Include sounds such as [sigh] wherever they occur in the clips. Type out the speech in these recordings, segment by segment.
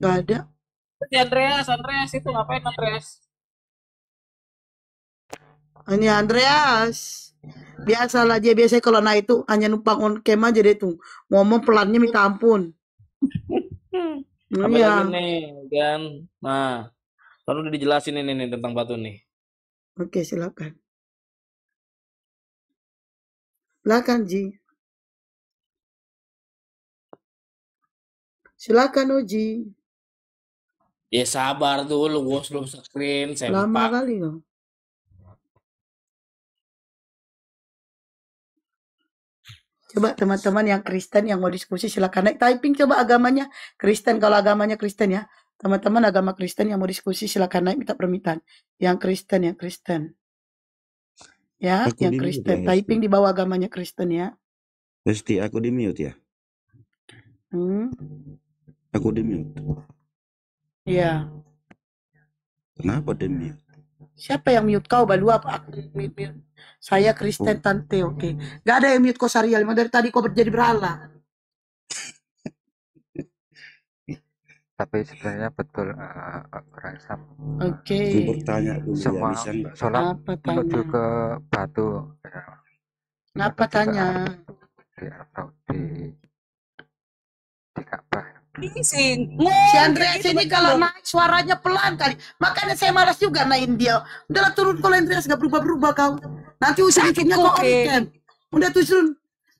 Gak ada. Si Andreas, Andreas itu ngapain Andreas? Ini Andreas. Biasalah dia biasa kalau naik itu hanya numpang on cam aja deh tuh. Ngomong pelannya minta ampun. [laughs] iya. nih kan. Nah, lalu udah dijelasin ini nih tentang batu nih. Oke, silakan. Silakan, Ji. Silakan, Oji. Ya sabar dulu, gua belum screen, sempak. Lama kali dong. Coba teman-teman yang Kristen yang mau diskusi silakan naik typing coba agamanya Kristen kalau agamanya Kristen ya. Teman-teman agama Kristen yang mau diskusi silakan naik minta permintaan. Yang Kristen yang Kristen. Ya, aku yang Kristen. Ya, typing di bawah agamanya Kristen ya. Pasti aku di mute ya. Hmm. Aku di mute. Iya. Kenapa dia mute? Siapa yang mute kau balu apa aku mute, mute. Saya Kristen oh. Tante, oke. Okay. Gak ada yang mute kau Sariel, emang dari tadi kau berjadi berhala. [laughs] Tapi sebenarnya betul uh, Oke. Okay. bertanya dulu ya, Semua ya, menuju ke batu. Ya. Kenapa tanya? Di Arab Saudi. Di Ka'bah bising. Si Andre gitu, sini kalau naik suaranya pelan kali. Makanya saya malas juga naik dia. Udah lah, turun kalau Andrea gak berubah-berubah kau. Nanti ujung-ujungnya kok on cam. Udah tuh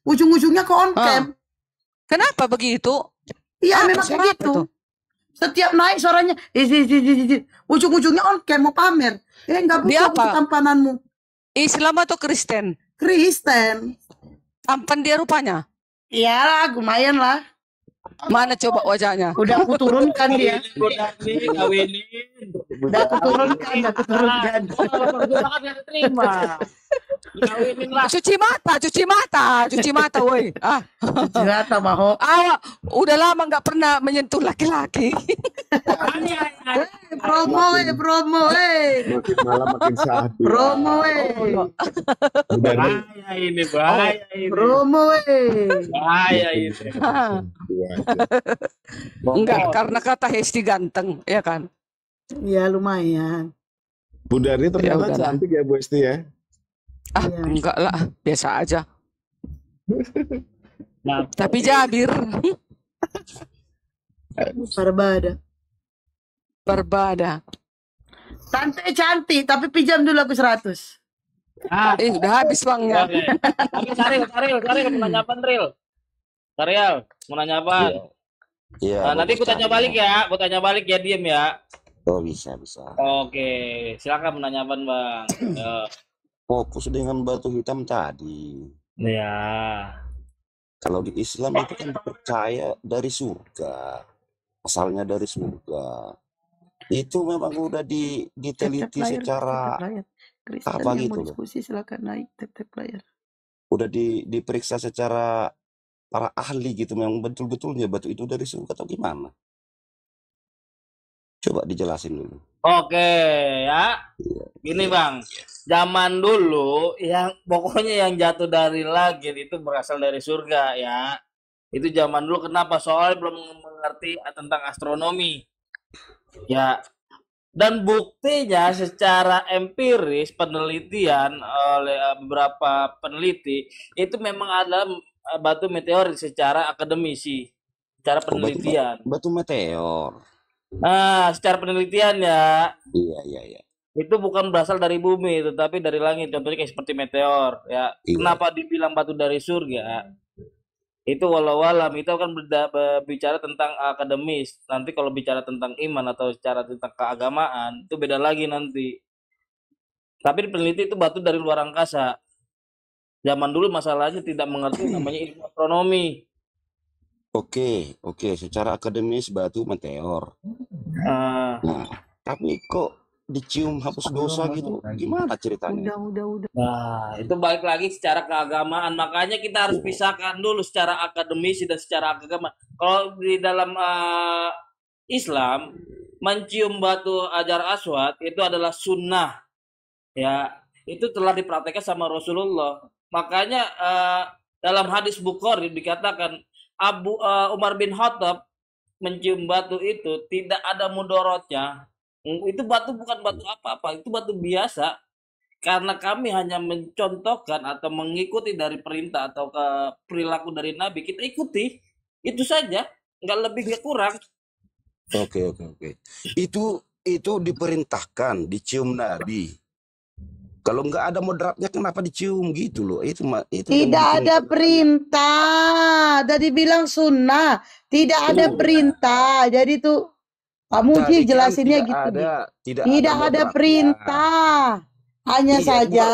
ujung-ujungnya kok on cam. Ah. Kenapa begitu? Iya memang begitu. Setiap naik suaranya ujung-ujungnya on cam mau pamer. Eh enggak butuh tampananmu. Islam atau Kristen? Kristen. Tampan dia rupanya. Iya lumayan lah. Mana coba wajahnya? Udah aku turunkan dia. Udah aku turunkan, udah aku turunkan. Terima turunkan, terima. Cuci mata, cuci mata, cuci mata, woi. Ah. Cuci mata, Maho. Ah, udah lama nggak pernah menyentuh laki-laki. Ya. Eh, promo, eh, promo, eh. Makin malam makin Promo, eh. Bahaya ini, bahaya ini. Promo, eh. Bahaya ini. Enggak, karena kata Hesti ganteng, ya kan? ya lumayan. Bunda ini ternyata ya, cantik ya Bu Hesti ya ah ya. enggak lah biasa aja [laughs] nah, tapi Jabir perbada [laughs] perbada Tante cantik tapi pinjam dulu aku 100 Ah, eh, udah habis bang ya. Oke, cari cari Saril, mau nanya apa, Saril? Saril, mau nanya apa? Iya. iya nah, nanti kutanya tanya balik ya, kutanya tanya balik ya, diem ya. Oh bisa bisa. Oke, silakan menanyakan bang. Eh, fokus dengan batu hitam tadi. Ya. Kalau di Islam itu kan percaya dari surga, asalnya dari surga. Itu memang udah di, diteliti tetap secara tetap Kristen apa gitu diskusi silakan naik tetap layar. Udah di, diperiksa secara para ahli gitu memang betul-betulnya batu itu dari surga atau gimana? Coba dijelasin dulu. Oke ya. Gini bang, zaman dulu yang pokoknya yang jatuh dari langit itu berasal dari surga ya. Itu zaman dulu kenapa soalnya belum mengerti tentang astronomi. Ya. Dan buktinya secara empiris penelitian oleh eh, beberapa peneliti itu memang ada eh, batu meteor secara akademisi, secara oh, penelitian. batu meteor Nah, secara penelitian ya. Iya, iya, iya. Itu bukan berasal dari bumi, tetapi dari langit. Contohnya kayak seperti meteor, ya. Iya. Kenapa dibilang batu dari surga? Itu walau alam itu kan berbicara tentang akademis. Nanti kalau bicara tentang iman atau secara tentang keagamaan itu beda lagi nanti. Tapi peneliti itu batu dari luar angkasa. Zaman dulu masalahnya tidak mengerti hmm. namanya ilmu astronomi. Oke, oke. Secara akademis batu meteor. Uh, nah, tapi kok dicium hapus dosa gitu gimana ceritanya udah udah udah nah itu nah, balik lagi secara keagamaan makanya kita harus iya. pisahkan dulu secara akademis dan secara agama kalau di dalam uh, Islam mencium batu ajar aswad itu adalah sunnah ya itu telah dipraktekkan sama Rasulullah makanya uh, dalam hadis Bukhari dikatakan Abu uh, Umar bin Khattab mencium batu itu tidak ada mudorotnya. Itu batu bukan batu apa-apa, itu batu biasa. Karena kami hanya mencontohkan atau mengikuti dari perintah atau ke perilaku dari Nabi, kita ikuti. Itu saja, nggak lebih nggak kurang. Oke, oke, oke. Itu itu diperintahkan dicium Nabi. Kalau nggak ada moderatnya kenapa dicium gitu loh? Itu mah itu. Tidak ada perintah. Tadi bilang sunnah. Tidak oh. ada perintah. Jadi tuh Pak Muji kan jelasinnya tidak gitu. Ada, tidak, tidak ada, ada perintah. Hanya iya, saja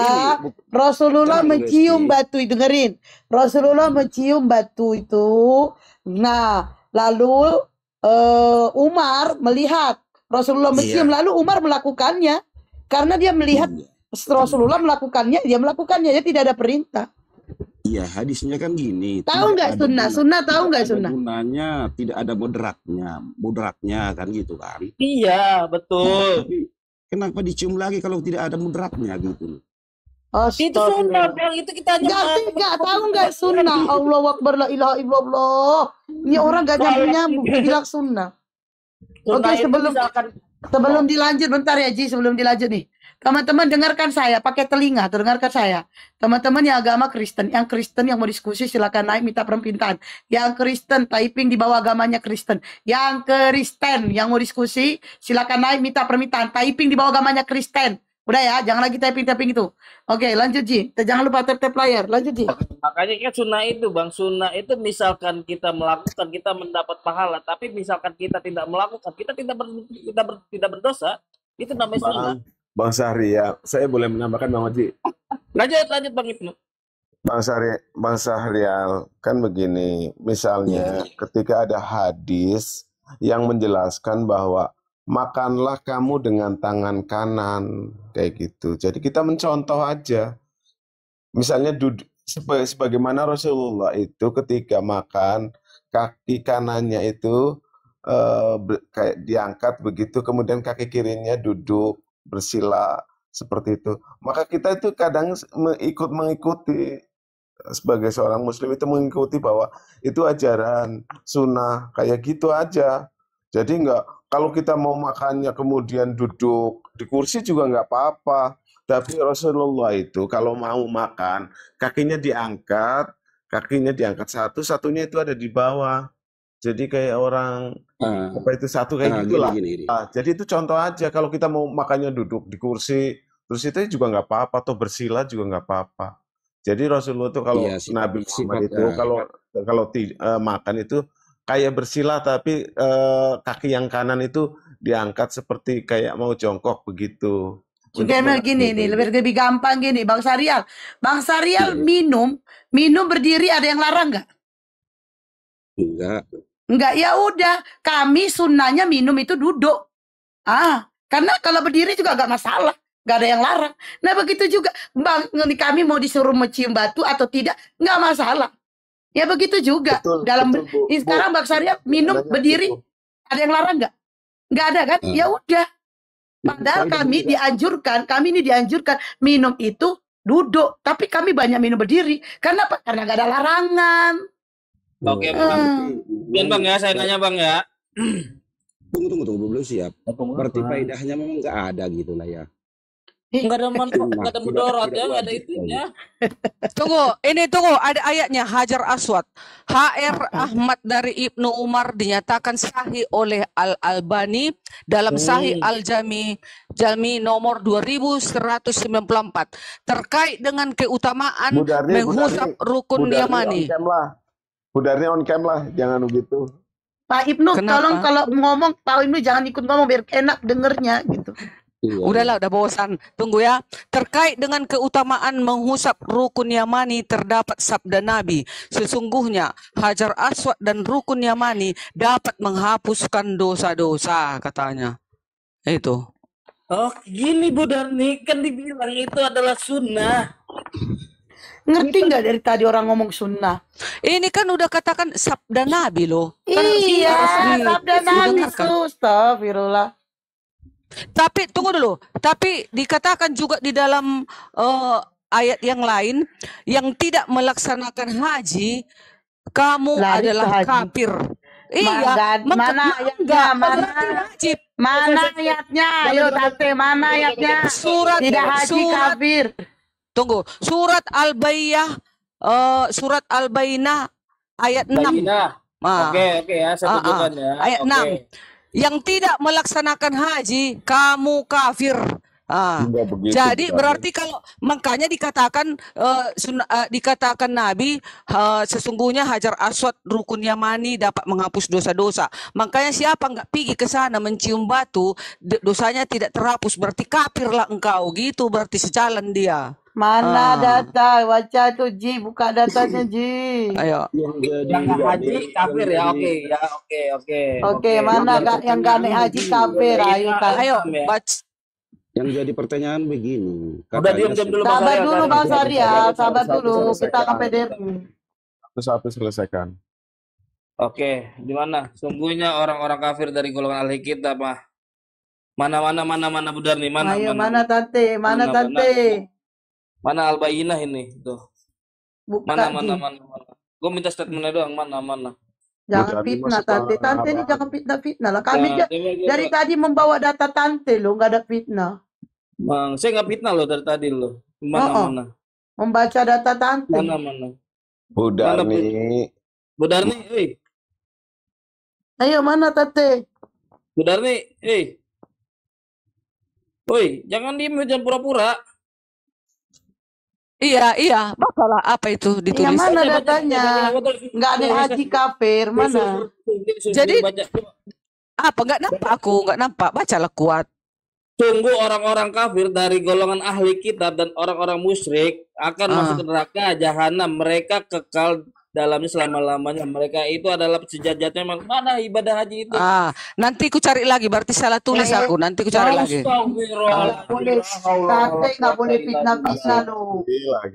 ini, Rasulullah mencium batu itu dengerin. Rasulullah hmm. mencium batu itu. Nah, lalu uh, Umar melihat Rasulullah iya. mencium iya. lalu Umar melakukannya karena dia melihat iya Rasulullah melakukannya, dia melakukannya, dia tidak ada perintah. Iya, hadisnya kan gini. Tahu nggak sunnah? sunnah tahu nggak sunnah? Gunanya tidak ada moderatnya, moderatnya kan gitu kan? Iya, betul. Nah, kenapa dicium lagi kalau tidak ada moderatnya gitu? Oh, itu sunnah bang, itu kita nggak nggak tahu nggak sunnah. [laughs] Allah wakbar la ilaha illallah. Ini orang gak nyambung nyambung bilang sunnah. Oke, okay, sebelum misalkan, sebelum dilanjut bentar ya Ji, sebelum dilanjut nih. Teman-teman dengarkan saya, pakai telinga, dengarkan saya. Teman-teman yang agama Kristen, yang Kristen yang mau diskusi silakan naik minta permintaan. Yang Kristen typing di bawah agamanya Kristen. Yang Kristen yang mau diskusi silakan naik minta permintaan, typing di bawah agamanya Kristen. Udah ya, jangan lagi tapping-tapping itu. Oke, lanjut Ji. Jangan lupa tap-tap layar. Lanjut Ji. Makanya kan sunnah itu, Bang. Sunnah itu misalkan kita melakukan, kita mendapat pahala. Tapi misalkan kita tidak melakukan, kita tidak ber, kita ber, tidak berdosa, itu namanya sunnah. Bang Sari, ya, saya boleh menambahkan Bang Haji. lanjut, lanjut Bang Ibnu. Bang Sari, Bang Sahrial, kan begini, misalnya iya. ketika ada hadis yang menjelaskan bahwa makanlah kamu dengan tangan kanan kayak gitu. Jadi kita mencontoh aja. Misalnya duduk sebagaimana Rasulullah itu ketika makan kaki kanannya itu eh, kayak diangkat begitu kemudian kaki kirinya duduk bersila seperti itu. Maka kita itu kadang mengikut mengikuti sebagai seorang muslim itu mengikuti bahwa itu ajaran sunnah kayak gitu aja. Jadi enggak kalau kita mau makannya kemudian duduk di kursi juga nggak apa-apa. Tapi Rasulullah itu kalau mau makan, kakinya diangkat, kakinya diangkat satu, satunya itu ada di bawah. Jadi kayak orang uh, apa itu satu kayak uh, gitulah. Gini, ah, jadi itu contoh aja kalau kita mau makannya duduk di kursi, terus itu juga nggak apa-apa, atau bersila juga nggak apa-apa. Jadi Rasulullah itu kalau iya, sifat, Nabi Muhammad itu kalau kalau uh, makan itu kayak bersila tapi eh, kaki yang kanan itu diangkat seperti kayak mau jongkok begitu. emang gini nih, lebih lebih gampang gini, Bang Sarial. Bang Sarial iya. minum, minum berdiri ada yang larang nggak? Enggak. Enggak, ya udah. Kami sunnahnya minum itu duduk. Ah, karena kalau berdiri juga gak masalah, gak ada yang larang. Nah begitu juga, Bang, kami mau disuruh mencium batu atau tidak, nggak masalah. Ya begitu juga betul, dalam betul, bu, sekarang Mbak Saria minum Banyak berdiri betul. Gitu. ada yang larang nggak? Nggak ada kan? Hmm. Ya udah. Iya, Padahal kami dianjurkan, kami ini dianjurkan minum itu duduk, tapi kami banyak minum berdiri. Karena apa? Karena nggak ada larangan. Oke, hmm. Bang. bang ya, saya nanya Bang ya. Tunggu, tunggu, tunggu, belum siap. Berarti faedahnya memang nggak ada gitu lah ya. Enggak ada manfaat, enggak ada ya, enggak ada itunya. Tunggu, ini tunggu, ada ayatnya Hajar Aswad. HR Ahmad dari Ibnu Umar dinyatakan sahih oleh Al Albani dalam Sahih hmm. Al Jami Jami nomor 2194 terkait dengan keutamaan menghusap rukun Yamani. On cam lah. on cam lah, jangan begitu. Pak Ibnu, tolong kalau ngomong Pak Ibnu jangan ikut ngomong biar enak dengernya gitu. Iya. Udahlah, udah bosan. Tunggu ya. Terkait dengan keutamaan menghusap rukun Yamani terdapat sabda Nabi. Sesungguhnya Hajar Aswad dan rukun Yamani dapat menghapuskan dosa-dosa katanya. Itu. Oh, gini Bu Darni, kan dibilang itu adalah sunnah. Ngerti nggak dari tadi orang ngomong sunnah? Ini kan udah katakan sabda Nabi loh. Iya, kan, iya sabda Nabi. Iya, Astagfirullah. Tapi tunggu dulu. Tapi dikatakan juga di dalam uh, ayat yang lain yang tidak melaksanakan haji kamu Lari adalah haji. kafir. Iya, Magat, mana ayatnya? Mana, wajib. mana ayatnya? Ayo tante, mana ayatnya? Surat tidak haji surat, kafir. Tunggu, surat Al-Bayyah uh, eh, surat Al-Bainah ayat Bainah. 6. Oke, oke okay, okay, ya, Satu uh, uh, ya. Ayat okay. 6 yang tidak melaksanakan haji kamu kafir. Ah, begitu, jadi berarti kalau makanya dikatakan uh, sun, uh, dikatakan Nabi uh, sesungguhnya Hajar Aswad rukun Yamani dapat menghapus dosa-dosa. Makanya siapa nggak pergi ke sana mencium batu dosanya tidak terhapus berarti kafirlah engkau gitu berarti sejalan dia. Mana ah. data? Baca tu Ji, buka datanya Ji. Ayo. Yang ya? ya, gak haji kafir ya. okay. ya Okay. oke. okay. mana yang, yang gak haji kafir? Ayo, ayo baca. Yang jadi pertanyaan begini. Udah diam diam dulu Bang Sabar dulu Bang ya, sabar dulu. Kita akan PDF. Satu-satu selesaikan. Oke, di mana? Sungguhnya orang-orang kafir dari golongan ahli kita mah. Mana mana mana mana budar nih, mana Ayo, mana, mana tante, mana, mana tante. Mana, Mana Albayina ini? Tuh. Buka mana, mana, mana, mana. Gue minta statementnya doang, mana, mana. Jangan Bukan fitnah tante. Tante ini jangan fitnah-fitnah lah. Kami nah, coba, dari tadi membawa data tante lo, nggak ada fitnah. Bang, saya nggak fitnah lo dari tadi lo. Mana oh, oh, mana. Membaca data tante. Mana mana. Budarni budarni, eh. Ayo mana tante? budarni, Darni, eh. Woi, jangan diem, jangan pura-pura. Iya, iya. Masalah apa itu iya, ditulis? Iya, iya, iya, mana datanya? Enggak ada haji kafir, mana? Jadi apa enggak nampak aku, enggak nampak. Bacalah kuat. tunggu orang-orang kafir dari golongan ahli kitab dan orang-orang musyrik akan ah. masuk neraka jahanam. Mereka kekal dalamnya selama-lamanya. Mereka itu adalah sejajatnya mana ibadah haji itu. Ah, nanti ku cari lagi berarti salah tulis aku. Nanti ku cari lagi. Tante nggak boleh fitnah-fitnah lo.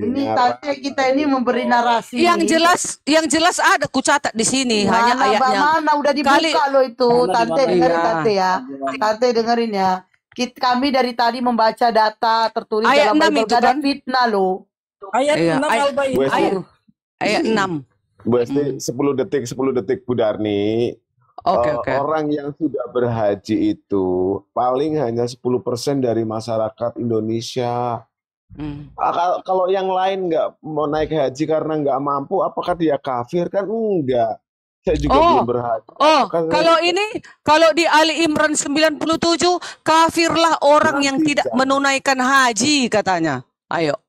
Ini tante kita ini memberi narasi. Yang jelas yang jelas ada ku catat di sini hanya ayatnya. Mana udah dibuka Kali... lo itu. Ya. Tante dengerin ya. tante ya. Tante dengerin ya. kami dari tadi membaca data tertulis Ayat dalam Itu kan? fitnah lo. Iya, ayat enam Ayat, enam Bu Esti, hmm. 10 detik, 10 detik Bu Darni. Okay, uh, eh, okay. Orang yang sudah berhaji itu paling hanya 10% dari masyarakat Indonesia. Hmm. Ah, kalau yang lain nggak mau naik haji karena nggak mampu, apakah dia kafir? Kan enggak. Saya juga oh, belum berhaji. Oh, kan kalau saya... ini kalau di Ali Imran 97 kafirlah orang yang tidak menunaikan haji katanya. Ayo.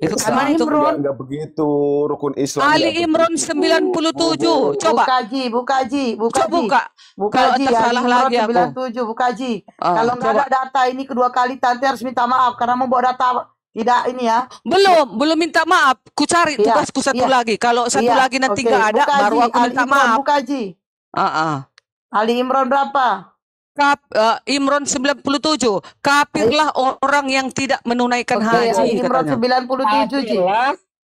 Itu sama Imron. Enggak begitu rukun Islam. Ali Imron 97. Bu, bu, bu, Coba. Buka Ji, buka Ji, buka Coba buka. Buka Kalau Ji, salah lagi 97, aku. buka Ji. Ah, Kalau enggak ada data ini kedua kali Tante harus minta maaf karena mau bawa data tidak ini ya. Belum, belum minta maaf. Ku cari ya, tugasku satu ya. lagi. Kalau iya, satu ya, lagi nanti enggak okay. ada buka baru aku minta Ali maaf. buka Ji. Heeh. Ah, uh ah. -uh. Ali Imron berapa? Kap, uh, Imron 97 kafirlah orang yang tidak menunaikan okay, haji Imron 97 Ji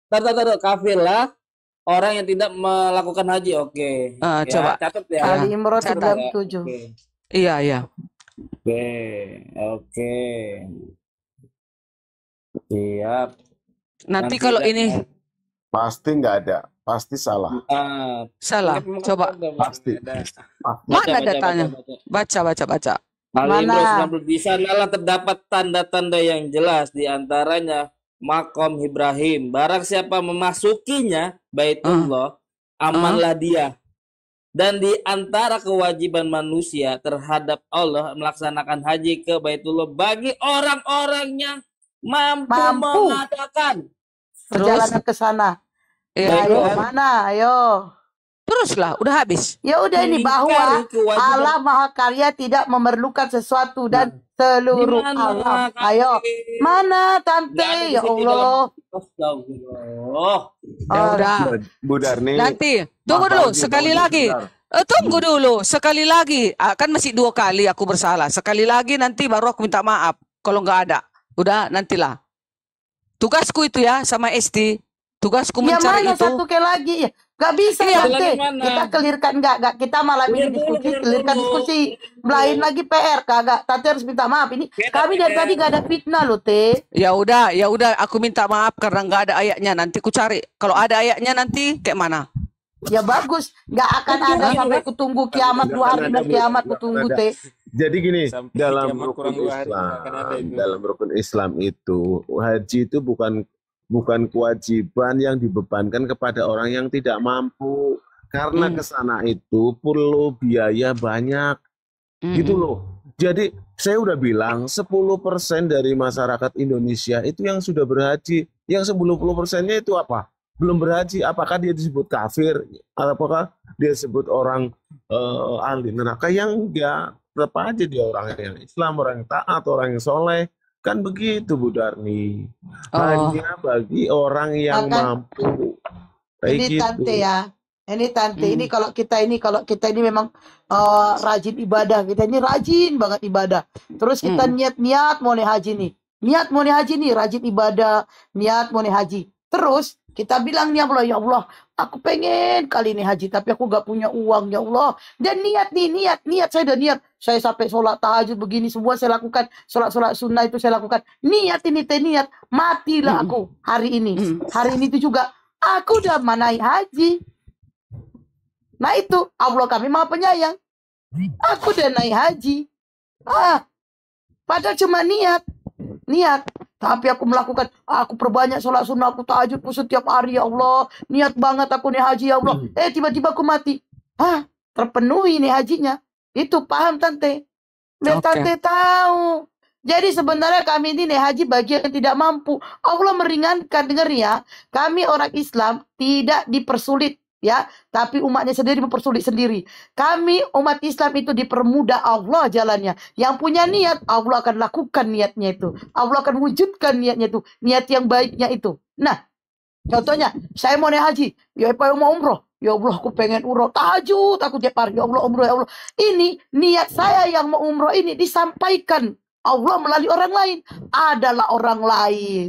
tar tar tar kafirlah orang yang tidak melakukan haji oke okay. uh, ya, coba catat ya Ali ya, Imron 97 okay. iya iya oke oke okay. siap nanti, nanti kalau ini ya. pasti nggak ada pasti salah. Uh, salah. Coba. Pasti. Mana datanya? Baca baca baca. Mana? Di sana terdapat tanda-tanda yang jelas di antaranya makom Ibrahim. Barang siapa memasukinya Baitullah, uh. amanlah uh. dia. Dan di antara kewajiban manusia terhadap Allah melaksanakan haji ke Baitullah bagi orang-orang yang mampu, mampu. mengadakan perjalanan ke sana Ya, ayo mana? Ayo. Teruslah, udah habis. Ya udah ini bahwa Allah Maha Karya tidak memerlukan sesuatu dan ya. seluruh Dimana, alam. Ayo, mana tante? Ya ya, ya, ya Allah. Oh, Ya udah. Budar nih. Nanti, tunggu dulu sekali lagi. Eh, tunggu dulu, sekali lagi. Akan ah, kan masih dua kali aku bersalah. Sekali lagi nanti baru aku minta maaf. Kalau nggak ada, udah nantilah. Tugasku itu ya sama Esti. Tugasku ya mana itu. satu ke lagi ya. Gak bisa iya, nanti kita kelirkan gak, gak. kita malam iya, ini diskusi kelirkan diskusi iya. lain lagi PR kagak Tati harus minta maaf ini ya, kami dari tadi gak ada fitnah loh teh ya udah ya udah aku minta maaf karena gak ada ayatnya nanti ku cari kalau ada ayatnya nanti kayak mana ya bagus Gak akan ada sampai kutunggu kiamat dua hari dan kiamat kutunggu teh jadi gini dalam rukun Islam dalam rukun Islam itu haji itu bukan bukan kewajiban yang dibebankan kepada orang yang tidak mampu karena hmm. ke sana itu perlu biaya banyak gitu hmm. gitu loh jadi saya udah bilang 10% dari masyarakat Indonesia itu yang sudah berhaji yang sepuluh nya itu apa belum berhaji apakah dia disebut kafir apakah dia disebut orang uh, ahli neraka yang enggak tetap aja dia orang yang Islam orang yang taat orang yang soleh Kan begitu Bu Darni. Oh. Hanya bagi orang yang Akan. mampu. Kayak ini gitu. tante ya. Ini tante hmm. ini kalau kita ini kalau kita ini memang uh, rajin ibadah. Kita ini rajin banget ibadah. Terus kita niat-niat hmm. mau nih haji nih. Niat mau nih haji nih, rajin ibadah, niat mau nih haji. Terus kita bilang nih ya Allah, ya Allah, aku pengen kali ini haji tapi aku gak punya uang ya Allah. Dan niat nih, niat, niat saya udah niat. Saya sampai sholat tahajud begini semua saya lakukan. Sholat-sholat sunnah itu saya lakukan. Niat ini teh niat, matilah hmm. aku hari ini. Hmm. Hari ini itu juga aku udah manai haji. Nah itu Allah kami maha penyayang. Aku udah naik haji. Ah, padahal cuma niat, niat. Tapi aku melakukan, aku perbanyak sholat sunnah, aku tahajudku setiap hari ya Allah. Niat banget aku nih haji ya Allah. Hmm. Eh tiba-tiba aku mati. Hah? Terpenuhi nih hajinya. Itu paham Tante. Biar okay. Tante tahu. Jadi sebenarnya kami ini nih haji bagi yang tidak mampu. Allah meringankan dengar ya. Kami orang Islam tidak dipersulit ya tapi umatnya sendiri mempersulit sendiri kami umat Islam itu dipermudah Allah jalannya yang punya niat Allah akan lakukan niatnya itu Allah akan wujudkan niatnya itu niat yang baiknya itu nah contohnya saya mau naik haji ya apa mau umroh ya Allah aku pengen umroh tahajud aku tiap hari ya Allah umroh ya Allah ini niat saya yang mau umroh ini disampaikan Allah melalui orang lain adalah orang lain.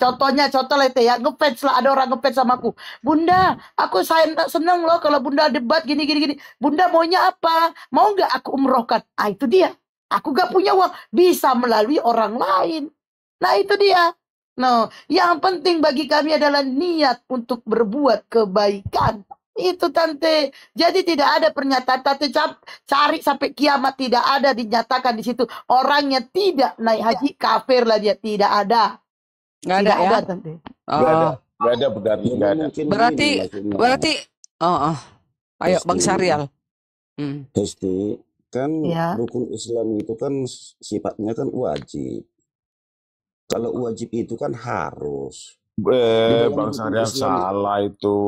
Contohnya contoh lah ya ngefans lah ada orang ngefans sama aku. Bunda, aku sayang seneng loh kalau bunda debat gini gini gini. Bunda maunya apa? Mau nggak aku umrohkan? Ah itu dia. Aku gak punya uang bisa melalui orang lain. Nah itu dia. No, nah, yang penting bagi kami adalah niat untuk berbuat kebaikan. Itu tante. Jadi tidak ada pernyataan tante cari sampai kiamat tidak ada dinyatakan di situ orangnya tidak naik iya. haji kafir lah dia tidak ada. Nggak ada ya? ada tante. Oh. Nggak ada. Nggak ada berarti ada. Berarti ini, berarti oh, oh. ayo Bang Sarial. Hmm. Hesti, kan ya. rukun Islam itu kan sifatnya kan wajib. Kalau wajib itu kan harus. Eh, bang Sarian salah itu,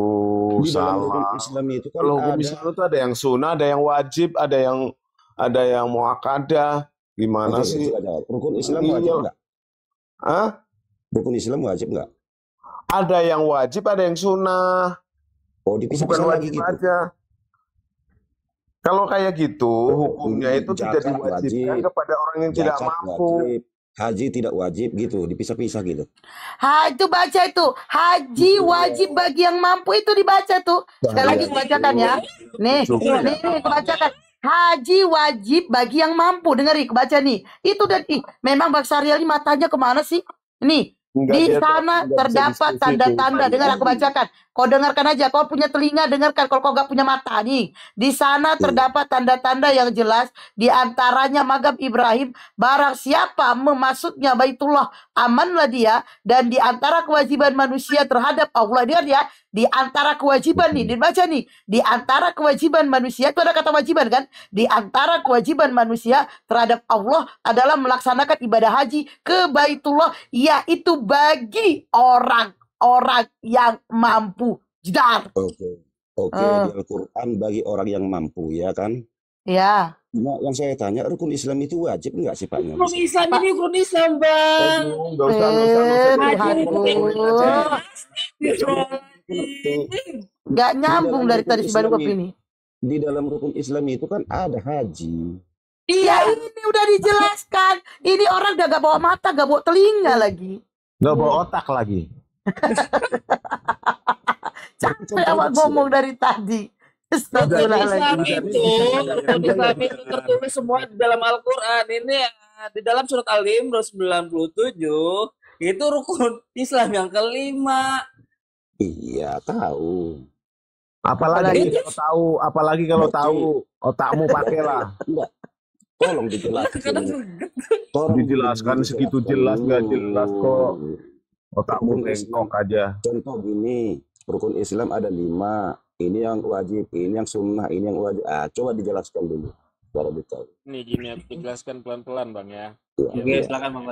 di salah. Hukum Islam itu kan Kalau hukum ada. Islam itu ada yang sunnah, ada yang wajib, ada yang ada yang muakada Gimana Oke, sih? Ada. Rukun Islam iya. wajib enggak? Hah? Rukun Islam wajib enggak? Ada yang wajib, ada yang sunnah. Oh, dipisah wajib lagi gitu. Aja. Kalau kayak gitu, oh, hukumnya itu tidak diwajibkan wajib. kepada orang yang Jacat tidak mampu. Wajib haji tidak wajib gitu, dipisah-pisah gitu. Haji itu baca itu. Haji iya. wajib bagi yang mampu itu dibaca tuh. Sekali lagi iya. bacakan ya. Iya. Nih, nih, nih bacakan. Haji wajib bagi yang mampu. Dengar nih, baca nih. Itu dan ih, memang Bang Sariali matanya kemana sih? Nih, Enggak, di sana terdapat tanda-tanda. Dengar aku iya. bacakan. Kau dengarkan aja. Kau punya telinga dengarkan. Kalau kau gak punya mata nih. Di sana iya. terdapat tanda-tanda yang jelas. Di antaranya magam Ibrahim. Barang siapa memasuknya baitullah amanlah dia. Dan di antara kewajiban manusia terhadap Allah dia ya. Di antara kewajiban nih. Dibaca nih. Di antara kewajiban manusia. Itu ada kata wajiban kan. Di antara kewajiban manusia terhadap Allah adalah melaksanakan ibadah haji ke baitullah. Yaitu bagi orang-orang yang mampu. Jedar. Oke. Oke, okay, eh. di Al-Qur'an bagi orang yang mampu ya kan? Ya. Nah, yang saya tanya, rukun Islam itu wajib enggak sih Pak? Rukun Islam ini rukun Islam, Bang. Enggak usah, enggak nyambung dari tadi si ke ini. Di dalam rukun Islam itu kan ada haji. Iya, iya, ini udah dijelaskan. Ini orang udah gak bawa mata, gak bawa telinga iya. lagi. Gak bawa otak lagi. [laughs] Capek awak ngomong dari tadi. Islam itu, Islam itu tertulis semua di dalam Al-Quran. Ini eh, di dalam surat Al-Imran 97, itu rukun Islam yang kelima. Iya, tahu. Apalagi kalau tahu, apalagi kalau iya. tahu otakmu pakailah. Enggak, Tolong dijelaskan. Tolong dijelaskan segitu jelas nggak jelas kok. Otakmu nengok aja. Contoh gini, rukun Islam ada lima. Ini yang wajib, ini yang sunnah, ini yang wajib. Ah, coba dijelaskan dulu baru ditahu. Nih gini, dijelaskan pelan-pelan bang ya. Iya, Oke, ya, ya. silakan bang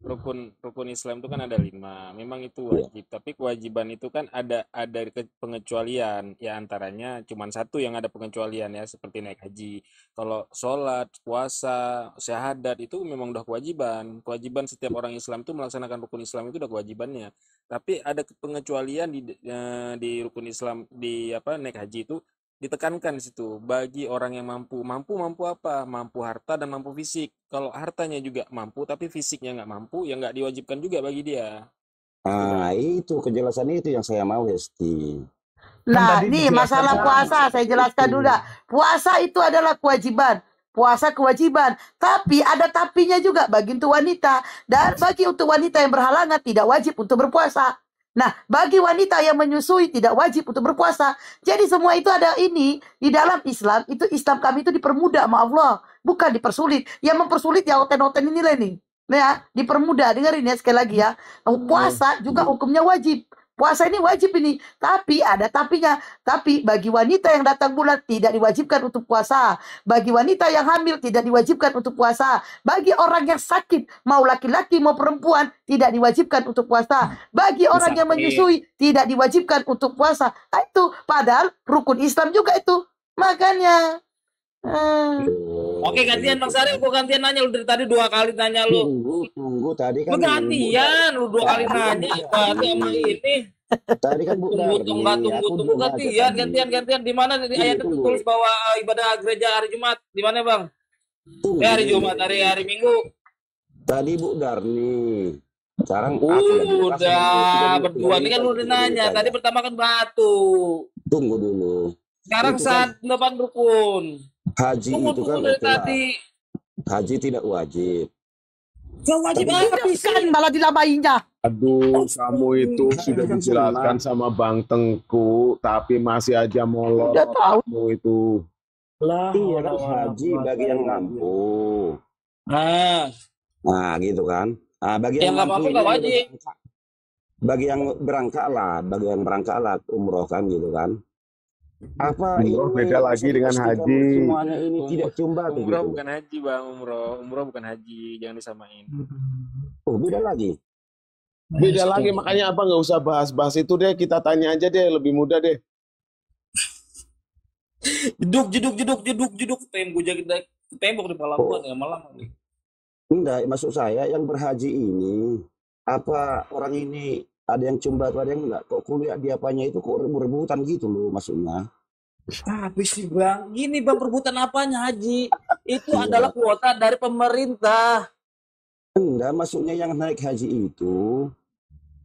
rukun rukun Islam itu kan ada lima memang itu iya. wajib tapi kewajiban itu kan ada ada pengecualian ya antaranya cuma satu yang ada pengecualian ya seperti naik haji kalau sholat puasa syahadat itu memang udah kewajiban kewajiban setiap orang Islam itu melaksanakan rukun Islam itu udah kewajibannya tapi ada pengecualian di eh, di rukun Islam di apa naik haji itu ditekankan di situ bagi orang yang mampu mampu mampu apa mampu harta dan mampu fisik kalau hartanya juga mampu tapi fisiknya nggak mampu ya nggak diwajibkan juga bagi dia ah itu kejelasan itu yang saya mau Hesti nah kan ini masalah puasa saya jelaskan dulu puasa itu adalah kewajiban puasa kewajiban tapi ada tapinya juga bagi untuk wanita dan bagi untuk wanita yang berhalangan tidak wajib untuk berpuasa Nah, bagi wanita yang menyusui tidak wajib untuk berpuasa. Jadi semua itu ada ini di dalam Islam. Itu Islam kami itu dipermudah sama Allah, bukan dipersulit. Yang mempersulit ya oten-oten inilah nih. Nah, ya, dipermudah dengerin ya sekali lagi ya. Iya, iya. Puasa juga hukumnya wajib. Puasa ini wajib ini, tapi ada tapinya. Tapi bagi wanita yang datang bulan tidak diwajibkan untuk puasa. Bagi wanita yang hamil tidak diwajibkan untuk puasa. Bagi orang yang sakit, mau laki-laki mau perempuan tidak diwajibkan untuk puasa. Hmm. Bagi orang yang menyusui tidak diwajibkan untuk puasa. Nah, itu padahal rukun Islam juga itu. Makanya Hmm. Oke gantian Bang Sari, aku gantian nanya lu dari tadi dua kali nanya lu. Tunggu, tunggu tadi kan. Lu gantian, lu dua kali nanya, tadi sama ini. Tadi kan bukan. Tunggu, tunggu, tunggu, tunggu gantian, gantian, gantian. Di mana di iya, ayat itu tulis bahwa eh, ibadah gereja hari Jumat? Di mana Bang? Tunggu. Ya, hari Jumat, hari hari Minggu. Tadi Bu Darni. Sekarang udah berdua ini kan udah nanya. Tadi pertama kan batu. Tunggu dulu. Sekarang saat kan depan rukun. Haji tunggu, itu kan tunggu, tadi. Haji tidak wajib. Kewajiban pisan malah dilamainnya. Aduh, kamu itu sudah dijelaskan sama Bang Tengku, tapi masih aja molor. Udah tahu. Kamu itu. Lah, iya kan haji bagi yang mampu. Nah. Nah, gitu kan. Nah, bagi yang, yang mampu wajib. Bagi yang berangkat lah, bagi yang berangkat lah umroh kan gitu kan apa umroh beda lagi dengan haji semuanya ini umroh, tidak cumba umroh gitu. bukan haji bang umroh umroh bukan haji jangan disamain mm-hmm. oh beda lagi nah, beda lagi makanya apa nggak usah bahas-bahas itu deh kita tanya aja deh lebih mudah deh [laughs] jeduk jeduk jeduk jeduk jeduk tembok tembok di kepala oh. ya malam enggak maksud saya yang berhaji ini apa orang ini ada yang cembat ada yang enggak kok kuliah di apanya itu kok rebutan gitu loh maksudnya tapi sih bang gini bang perbutan apanya haji itu iya. adalah kuota dari pemerintah enggak maksudnya yang naik haji itu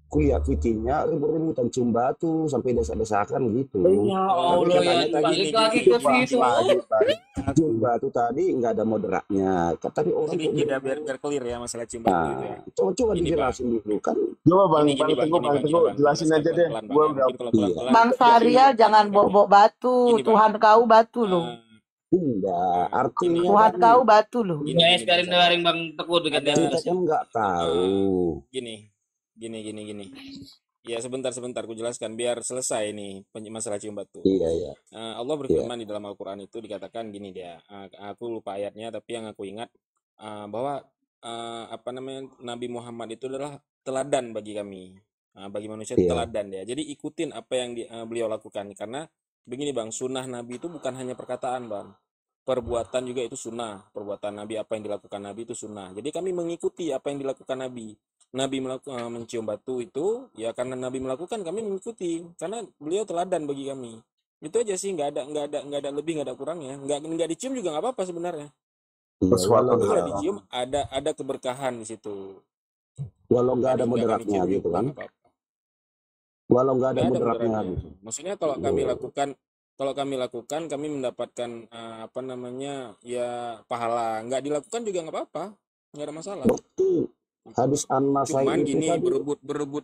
kuliah kucingnya ribut-ributan cium batu sampai desa-desakan gitu. Ya Allah ya, lagi ke situ. Cium batu tadi nggak ada moderatnya. Tapi orang ini tidak gitu. biar, biar clear ya masalah cium batu ya. nah, itu Coba, coba dijelasin dulu kan. Coba Bang, Bang tunggu, Bang tunggu, jelasin aja deh. Gua udah Bang Saria, jangan bobok batu, Tuhan kau batu loh. Hmm. Enggak, artinya Tuhan kau batu loh. Ini ya, biarin Bang Teguh dengan Kita kan nggak hmm, tahu. Gini, gini gini gini ya sebentar sebentar ku jelaskan biar selesai nih masalah cium batu iya iya uh, Allah iya. berfirman iya. di dalam Al-Qur'an itu dikatakan gini dia uh, aku lupa ayatnya tapi yang aku ingat uh, bahwa uh, apa namanya Nabi Muhammad itu adalah teladan bagi kami uh, bagi manusia iya. teladan dia. jadi ikutin apa yang di, uh, beliau lakukan karena begini bang sunnah Nabi itu bukan hanya perkataan bang perbuatan juga itu sunnah perbuatan Nabi apa yang dilakukan Nabi itu sunnah jadi kami mengikuti apa yang dilakukan Nabi Nabi melakukan eh, mencium batu itu ya karena Nabi melakukan kami mengikuti karena beliau teladan bagi kami itu aja sih nggak ada nggak ada nggak ada lebih nggak ada kurangnya nggak nggak dicium juga nggak apa-apa sebenarnya sesuatu kalau dicium ada ada keberkahan di situ walau nggak ada moderatnya gitu kan walau nggak ada, ada moderatnya, moderatnya. Gitu. maksudnya kalau kami yeah. lakukan kalau kami lakukan kami mendapatkan eh, apa namanya ya pahala nggak dilakukan juga nggak apa-apa nggak ada masalah betul Hadis An Nasai Cuman itu gini, tadi berebut berebut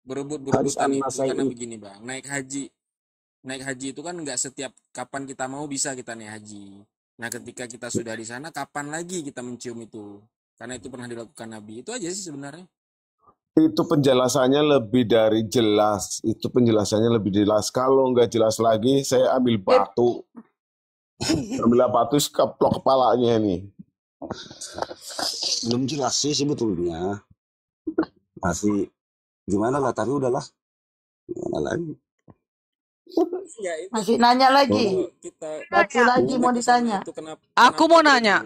berebut berebutan itu Nasai karena itu. begini bang. Naik haji naik haji itu kan nggak setiap kapan kita mau bisa kita naik haji. Nah ketika kita sudah di sana kapan lagi kita mencium itu? Karena itu pernah dilakukan Nabi. Itu aja sih sebenarnya. Itu penjelasannya lebih dari jelas. Itu penjelasannya lebih jelas. Kalau nggak jelas lagi, saya ambil batu. ambil batu, keplok kepalanya nih belum jelas sih sebetulnya masih gimana lah tapi udahlah gimana lagi ya, masih nanya lagi kita lagi lagi mau ditanya aku mau nanya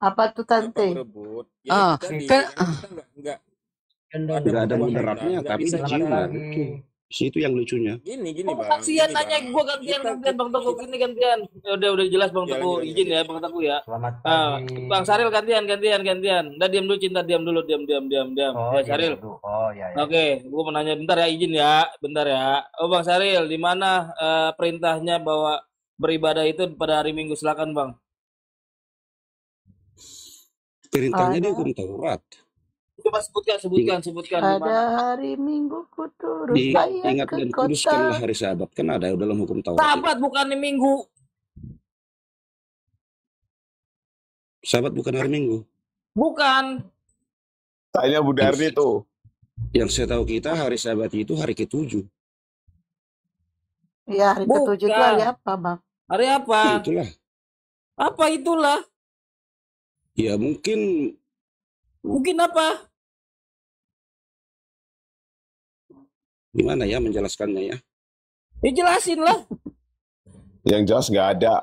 apa tuh tante ya, ah, kan, ya kan, kan, kan, nggak kan, ada kan, tapi kan, kan, Si itu yang lucunya. Gini gini oh, bang. Kasihan nanya gue gantian gantian bang Teguh gini gantian. Ya Udah udah jelas bang iya, Teguh iya, izin iya, ya bang Teguh ya. Selamat ah, pagi. Uh, bang Saril gantian gantian gantian. Udah diam dulu cinta diam dulu diam diam diam diam. Oh, ya Saril. Oh ya. ya. Oke, okay, gue mau nanya bentar ya izin ya bentar ya. Oh bang Saril di mana uh, perintahnya bahwa beribadah itu pada hari Minggu silakan bang. Perintahnya dia di hukum Taurat coba sebutkan sebutkan Ingat. sebutkan ada dimana? hari minggu ku turun Di, ingat dan kuduskanlah hari sabat kan ada dalam hukum Taurat sabat ya. bukan di minggu sabat bukan hari minggu bukan tanya Bu Darni tuh yang saya tahu kita hari sabat itu hari ketujuh ya hari bukan. ketujuh itu hari apa, Bang? Hari apa? Ya, itulah. Apa itulah? Ya mungkin Mungkin apa? Gimana ya menjelaskannya ya? jelasin lah. Yang jelas nggak ada.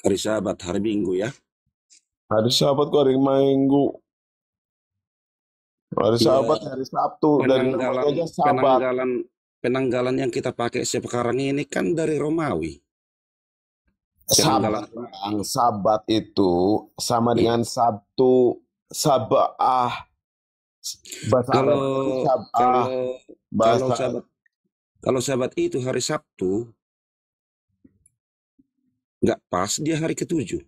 Hari sahabat, hari minggu ya. Hari sahabat kok hari minggu. Hari iya. sahabat, hari Sabtu. Penanggalan, dari sahabat. penanggalan, penanggalan yang kita pakai sekarang ini kan dari Romawi. Sabat, sabat itu sama iya. dengan Sabtu sabah bahasa kalau Arab, sabah, kalau, bahasa kalau sabat kalau sabat itu hari Sabtu nggak pas dia hari ketujuh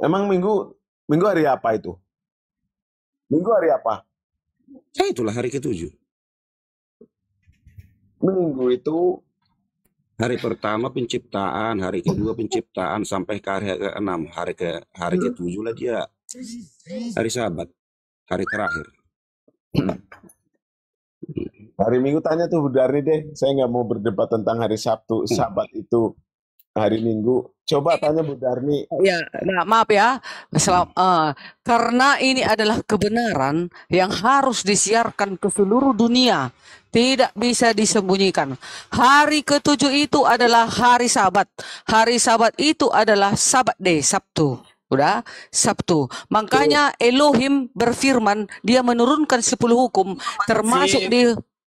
emang minggu minggu hari apa itu minggu hari apa ya itulah hari ketujuh minggu itu Hari pertama penciptaan, hari kedua penciptaan sampai ke hari ke enam, hari ke hari hmm. ke tujuh lah dia hari Sabat, hari terakhir. Hari Minggu tanya tuh dari deh, saya nggak mau berdebat tentang hari Sabtu, hmm. Sabat itu hari Minggu. Coba tanya Bu Darmi. Ya, nah, maaf ya. Selam, hmm. uh, eh, karena ini adalah kebenaran yang harus disiarkan ke seluruh dunia. Tidak bisa disembunyikan. Hari ketujuh itu adalah hari sabat. Hari sabat itu adalah sabat deh, Sabtu. Udah, Sabtu. Makanya Elohim berfirman, dia menurunkan sepuluh hukum, termasuk di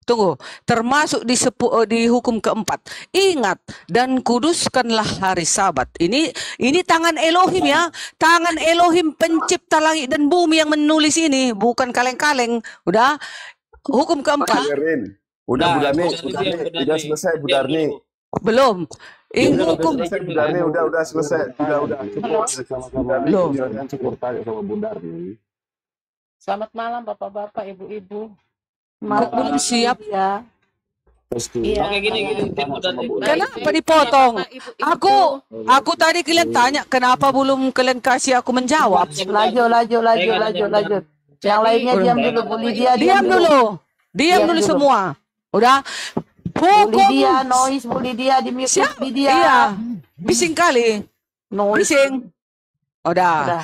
Tunggu, termasuk di, sepu, eh, di hukum keempat. Ingat dan kuduskanlah hari Sabat. Ini ini tangan Elohim ya, tangan Elohim pencipta langit dan bumi yang menulis ini, bukan kaleng-kaleng. Udah hukum keempat. Nah, ya, udah Udah, udah selesai Budarni. Belum. Ini hukum. Budarni udah udah selesai, udah udah. Belum. Selamat malam Bapak-bapak, Ibu-ibu. Mark belum siap ya Iya. Oke gini gini Kenapa dipotong? aku aku tadi kalian tanya kenapa belum kalian kasih aku menjawab? Lanjut lanjut lanjut lanjut lanjut. Yang lainnya diam dulu Bu Lydia. Diam dulu. Diam dulu semua. Udah. Hukum. Bu Lydia noise Bu Lydia di mute Lydia. Iya. Bising kali. Noise. Bising. Udah. Udah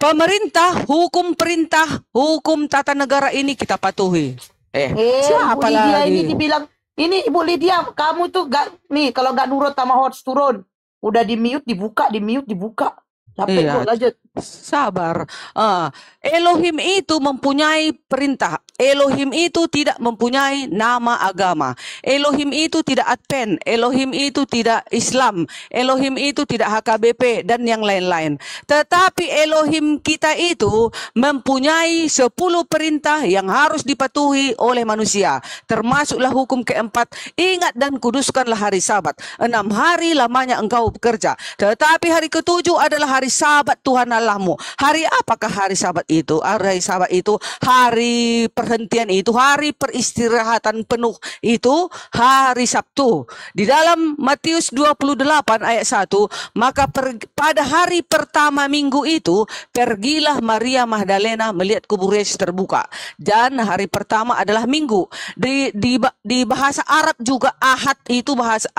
pemerintah, hukum perintah, hukum tata negara ini kita patuhi. Eh, eh siapa Lydia lagi? ini dibilang ini Ibu Lydia kamu tuh gak nih kalau gak nurut sama host turun. Udah di mute dibuka, di mute dibuka. Tapi iya. lanjut. Sabar. Uh, Elohim itu mempunyai perintah. Elohim itu tidak mempunyai nama agama. Elohim itu tidak Advent. Elohim itu tidak Islam. Elohim itu tidak HKBP dan yang lain-lain. Tetapi Elohim kita itu mempunyai 10 perintah yang harus dipatuhi oleh manusia. Termasuklah hukum keempat. Ingat dan kuduskanlah hari sabat. Enam hari lamanya engkau bekerja. Tetapi hari ketujuh adalah hari hari sabat Tuhan Allahmu. Hari apakah hari sabat itu? Hari sabat itu, hari perhentian itu, hari peristirahatan penuh itu, hari Sabtu. Di dalam Matius 28 ayat 1, maka per, pada hari pertama minggu itu, pergilah Maria Magdalena melihat kubur Yesus terbuka. Dan hari pertama adalah minggu. Di, di, di bahasa Arab juga ahad itu bahasa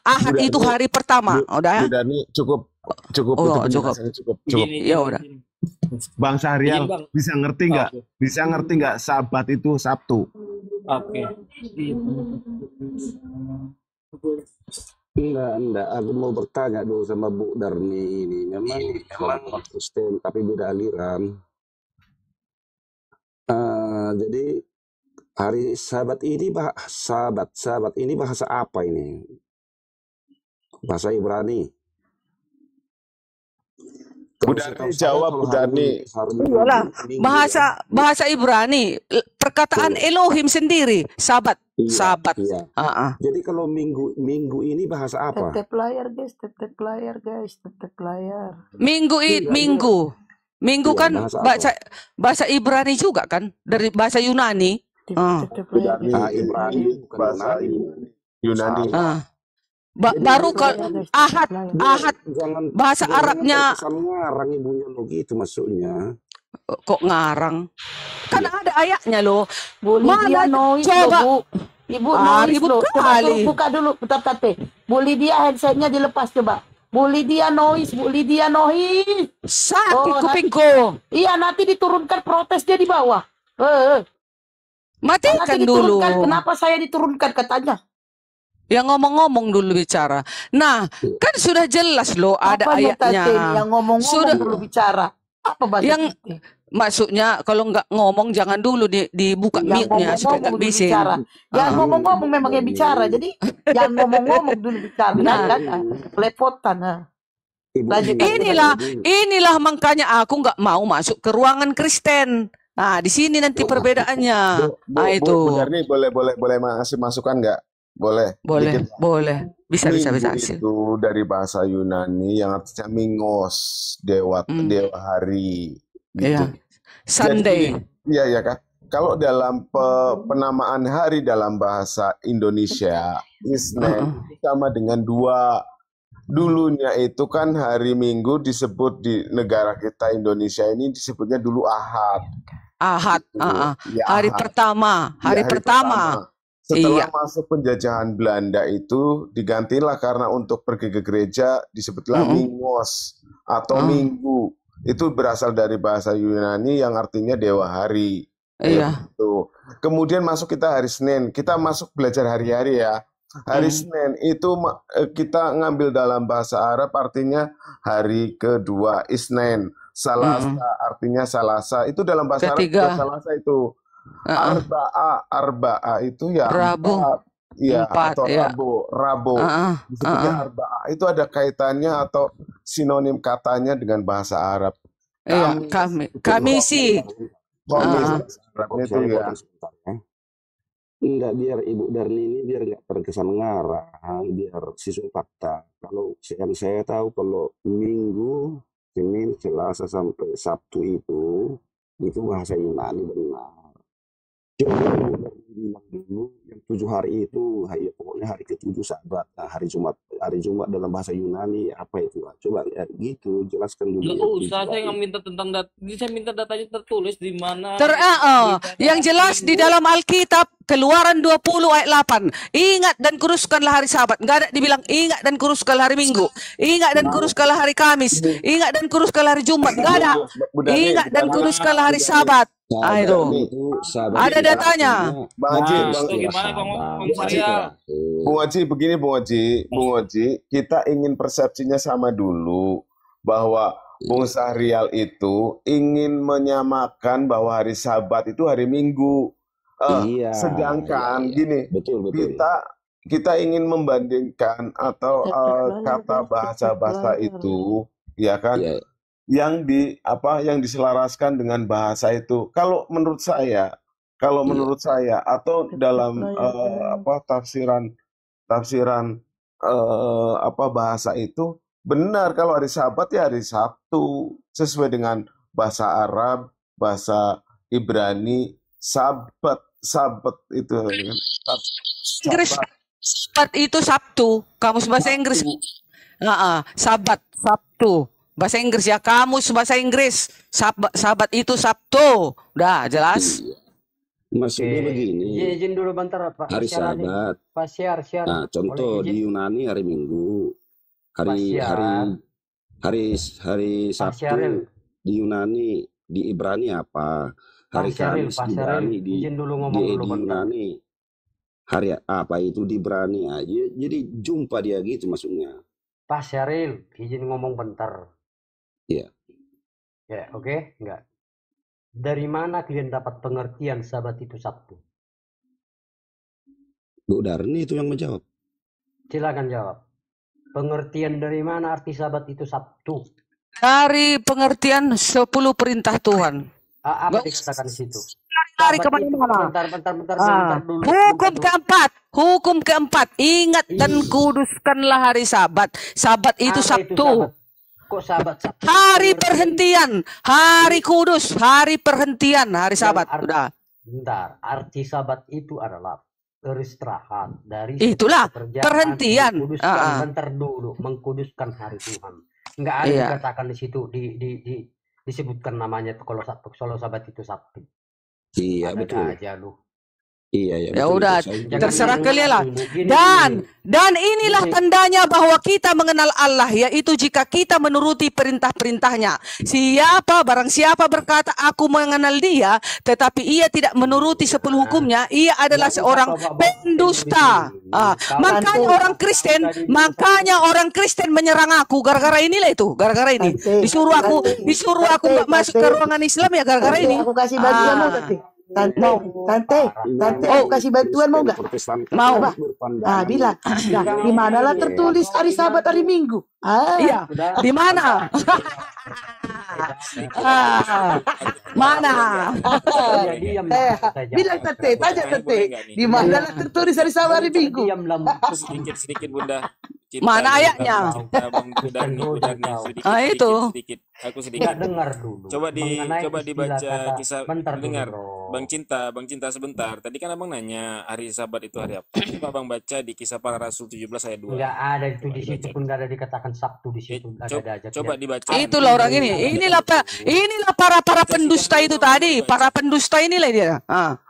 ahad itu hari pertama. Udah ya? cukup cukup oh, cukup cukup cukup Gini, ya udah bang Syahrial bang. bisa ngerti nggak okay. bisa ngerti nggak sabat itu Sabtu oke okay. Enggak, enggak. Aku mau bertanya dulu sama Bu Darni ini. Memang iya, memang Kristen, tapi beda aliran. Uh, jadi hari Sabat ini bahasa sahabat sahabat ini bahasa apa ini? Bahasa Ibrani. Budani jawab Budani. Iyalah, bahasa ya. bahasa Ibrani, perkataan Tuh. Iya. Elohim sendiri, sahabat, iya, sabat. Iya. Uh -uh. Jadi kalau minggu minggu ini bahasa apa? Tetep layar guys, tetep layar guys, tetep layar. Minggu ini iya, iya. minggu. Minggu iya, kan bahasa, bahasa bahasa Ibrani juga kan dari bahasa Yunani. Tetap, tetap uh. Ibrani, bahasa Yunani. Yunani. Uh. Ba Jadi baru kalau ahad nah, ahad jangan, bahasa jangan Arabnya ngarang ibunya lo gitu maksudnya kok ngarang kan iya. ada ayatnya lo mana noise coba lo, bu. ibu ah, noise ibu lo coba kali. buka dulu tetap tapi dia headsetnya dilepas coba boleh dia noise, boleh dia noise. Sakit oh, kupingku. Iya, nanti diturunkan protes dia di bawah. Eh, eh. Matikan dulu. Kenapa saya diturunkan katanya? yang ngomong-ngomong dulu bicara. Nah, iya. kan sudah jelas loh ada apa ayatnya. Yang ngomong-ngomong sudah... dulu bicara. Apa bahasa yang ini? maksudnya kalau nggak ngomong jangan dulu di, dibuka mic-nya supaya nggak bisa. Bicara. Ya ngomong-ngomong memang yang bicara. Jadi yang ngomong-ngomong dulu bicara. Nah, nah kan lepotan. Nah. inilah inilah makanya aku nggak mau masuk ke ruangan Kristen. Nah, di sini nanti perbedaannya. nah, itu. Bu, boleh boleh boleh masih masukan nggak? Boleh. Boleh, dikit. boleh. Bisa Minggu bisa bisa. Itu dari bahasa Yunani yang artinya mingos, dewa mm. dewa hari gitu. Iya. Sunday. Jadi, iya ya kan. Kalau dalam pe penamaan hari dalam bahasa Indonesia, Isnin uh-uh. sama dengan dua. Dulunya itu kan hari Minggu disebut di negara kita Indonesia ini disebutnya dulu Ahad. Ahad, gitu. uh-uh. ya, hari ahad. pertama, ya, hari, ya, hari pertama. pertama setelah iya. masuk penjajahan Belanda itu digantilah karena untuk pergi ke gereja disebutlah mm -hmm. mingos atau mm. minggu. Itu berasal dari bahasa Yunani yang artinya dewa hari. Ya iya. Itu. Kemudian masuk kita hari Senin. Kita masuk belajar hari-hari ya. Hari mm. Senin itu eh, kita ngambil dalam bahasa Arab artinya hari kedua Isnin. Salasa mm. artinya Salasa. Itu dalam bahasa Ketiga. Arab Salasa itu Uh-uh. Arba'a, arba'a itu ya Rabu. Iya, ya, atau ya. Rabu, Rabu. Uh-uh. uh-uh. arba'a. Itu ada kaitannya atau sinonim katanya dengan bahasa Arab. Kami, iya, kami, kami sih. Kami itu ya. Enggak biar Ibu Darni ini biar nggak terkesan ngarah, biar sisul fakta. Kalau yang saya tahu kalau Minggu, Senin, Selasa sampai Sabtu itu itu bahasa Yunani benar bilang dulu yang tujuh hari itu hari, ya, pokoknya hari ketujuh sahabat nah, hari Jumat hari Jumat dalam bahasa Yunani apa itu nah, coba ya, gitu jelaskan dulu Loh, usah saya nggak minta tentang dat saya minta datanya tertulis di mana ter oh, yang jelas di dalam Alkitab Keluaran 20 ayat 8 ingat dan kuruskanlah hari sahabat Gak ada dibilang ingat dan kuruskanlah hari Minggu ingat dan nah. kuruskanlah hari Kamis ingat dan kuruskanlah hari Jumat Gak ada ingat dan kuruskanlah hari sabat Nah, Aduh. Itu ada datanya. Bang Haji, Bang, Haji begini Bung Haji, Bung Haji, kita ingin persepsinya sama dulu bahwa iya. Bung Sahrial itu ingin menyamakan bahwa hari Sabat itu hari Minggu. Uh, iya. Sedangkan iya. gini, betul, betul. kita kita ingin membandingkan atau uh, kata bahasa-bahasa itu, ya kan? Iya yang di apa yang diselaraskan dengan bahasa itu. Kalau menurut saya, kalau iya. menurut saya atau dalam uh, apa tafsiran tafsiran uh, apa bahasa itu benar kalau hari Sabat ya hari Sabtu sesuai dengan bahasa Arab, bahasa Ibrani, Sabat, Sabat itu. Inggris Sabat itu Sabtu, kamu bahasa Inggris. Nah, uh, Sabat, Sabtu bahasa Inggris ya kamu, bahasa Inggris sahabat, sahabat itu Sabtu udah jelas maksudnya begini iya, izin dulu bentar Pak hari siar sahabat siar siar nah contoh di Yunani hari Minggu hari hari hari hari Sabtu di Yunani di Ibrani apa hari Kamis di Ibrani di, izin dulu ngomong di, dulu di Yunani hari apa itu di Ibrani aja jadi jumpa dia gitu maksudnya Pak Syaril, izin ngomong bentar. Iya. Ya, oke, okay? enggak. Dari mana kalian dapat pengertian sabat itu Sabtu? Bu Darni itu yang menjawab. Silakan jawab. Pengertian dari mana arti sabat itu Sabtu? Dari pengertian 10 perintah Tuhan. A apa Nggak. dikatakan di situ? Dari kemana-mana. Bentar, bentar, bentar, ah. bentar dulu. Hukum bentar keempat. Hukum keempat. Ingat dan kuduskanlah hari sabat. Sabat itu apa Sabtu. Itu sahabat? kok sahabat, Sabtu hari perhentian hari kudus hari perhentian hari sabat arti, udah bentar arti sabat itu adalah beristirahat dari itulah perhentian mengkuduskan uh, uh. dulu mengkuduskan hari Tuhan Enggak ada iya. dikatakan di situ di, di, di disebutkan namanya kalau kalau sabat itu sakti iya betul aja lu Iya, iya. Ya betul, udah, betul. terserah kalian lah. Dan dan inilah tandanya bahwa kita mengenal Allah yaitu jika kita menuruti perintah-perintahnya. Siapa barang siapa berkata aku mengenal Dia tetapi ia tidak menuruti sepuluh ah. hukumnya, ia adalah seorang pendusta. Ah, makanya orang Kristen, makanya orang Kristen menyerang aku gara-gara inilah itu, gara-gara ini. Disuruh aku, disuruh aku masuk ke ruangan Islam ya gara-gara ini. Aku kasih bagian ah. Tante, mau, tante, tante, oh kasih bantuan mau nggak? Kan mau. Ah, nah, ah. iya, [laughs] ah, eh, bilang, nah, di manalah tertulis hari Sabat hari Minggu? Ah, iya, di mana? ah, mana? bilang tante, tanya tante, di manalah tertulis hari Sabat hari Minggu? Sedikit sedikit bunda. Cinta mana ayatnya? Ah itu. Sedikit, sedikit. Aku sedikit. dengar dulu. Coba di coba dibaca kisah dengar Bang Cinta, Bang Cinta sebentar. Tadi kan Abang nanya hari Sabat itu hari apa? Coba Abang baca di Kisah Para Rasul 17 ayat 2. Enggak ada itu di situ pun enggak ada dikatakan Sabtu di situ. Enggak ada aja. Coba dibaca. Itulah orang ini. Inilah Pak, inilah para para pendusta itu tadi, para pendusta inilah dia. Ah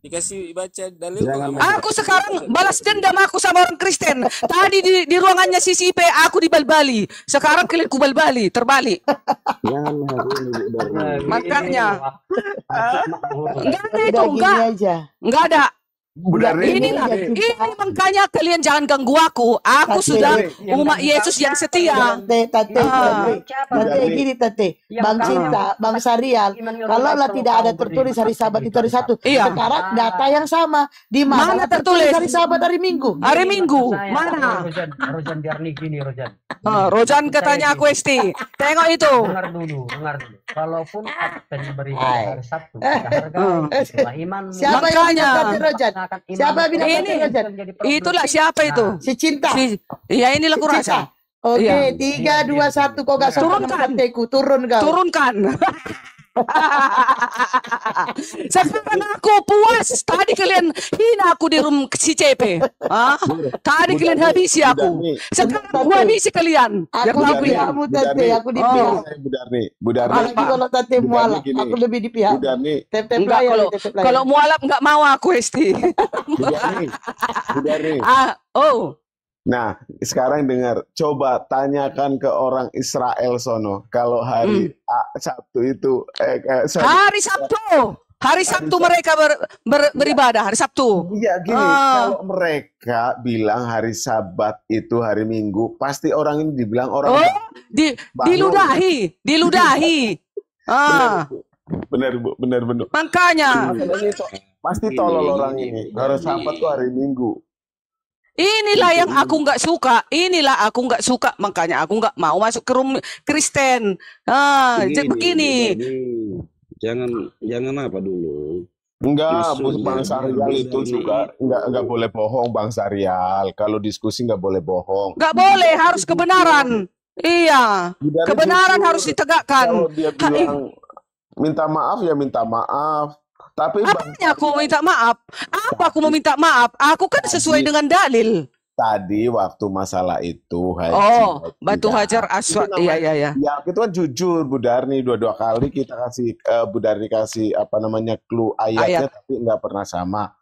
dikasih baca dalil aku sekarang balas dendam aku sama orang Kristen tadi di, di ruangannya sisi aku aku Bali. sekarang kalian Bali terbalik makanya enggak ada enggak enggak ada Benar ini ini, ini makanya kalian jangan ganggu aku. Aku tate, sudah umat Yesus yang setia. Tante, tate, tante, tate, ah. gini tante. Bang Cinta, Bang Sarial, kalau lah tidak ada tertulis hari Sabat itu hari satu. Iya. Sekarang data yang sama. Di mana, mana tertulis? hari Sabat hari Minggu? Hari iya, Minggu. Mana? Rojan, Rojan biar nih gini Rojan. Ah, iya, Rojan katanya aku Esti. Gitu. Tengok itu. Dengar dulu, dengar dulu. Kalaupun akan ah. berita hari Sabtu, eh. harga eh. iman. Siapa yang Rojan? melaksanakan imam. Siapa bilang ini? Itulah siapa itu? Nah. Si Cinta. Si, ya inilah si kurasa. Oke, okay, iya. tiga, dua, satu. Kok gak turunkan? Turunkan. Turunkan. [laughs] [laughs] Saya pernah aku puas Tadi kalian hina aku di room si CP. Tadi kalian habisi aku. Sekarang aku habisi kalian. Aku aku ya. Kamu tante, aku di pihak. Oh. Budarni, Budarni. Apalagi kalau tante mualak, aku lebih di pihak. Budarni. Tempe player, kalau, kalau mualak enggak mau aku, Esti. Budarni. Budarni. [laughs] Ah, oh. Nah, sekarang dengar, coba tanyakan ke orang Israel sono kalau hari hmm. A, Sabtu itu eh, eh, sorry. hari Sabtu. Hari Sabtu hari mereka ber, ber, beribadah hari Sabtu. Iya gini, oh. kalau mereka bilang hari Sabat itu hari Minggu, pasti orang ini dibilang orang oh, di, diludahi, diludahi. [laughs] ah. Benar Bu, benar benar. Makanya. Bener, bener. Makanya. Pasti tolol orang ini. Hari Sabat tuh hari Minggu. Inilah yang gitu. aku nggak suka. Inilah aku nggak suka. Makanya aku nggak mau masuk ke rumah Kristen. Ah, ini, begini. Ini, Jangan jangan apa dulu. Enggak, Justru Bang Sarial itu juga enggak enggak boleh bohong Bang Sarial. Kalau diskusi enggak boleh bohong. Enggak boleh, harus kebenaran. Iya. kebenaran harus ditegakkan. Kalau dia bilang, minta maaf ya minta maaf tapi Apanya aku minta maaf? Apa aku mau minta maaf? Aku kan sesuai dengan dalil. Tadi waktu masalah itu Haji, Oh, Haji, batu hajar aswad. Iya iya iya. Ya, itu kan jujur Bu Darni dua-dua kali kita kasih uh, Bu Darni kasih apa namanya clue ayatnya Ayat. tapi nggak pernah sama.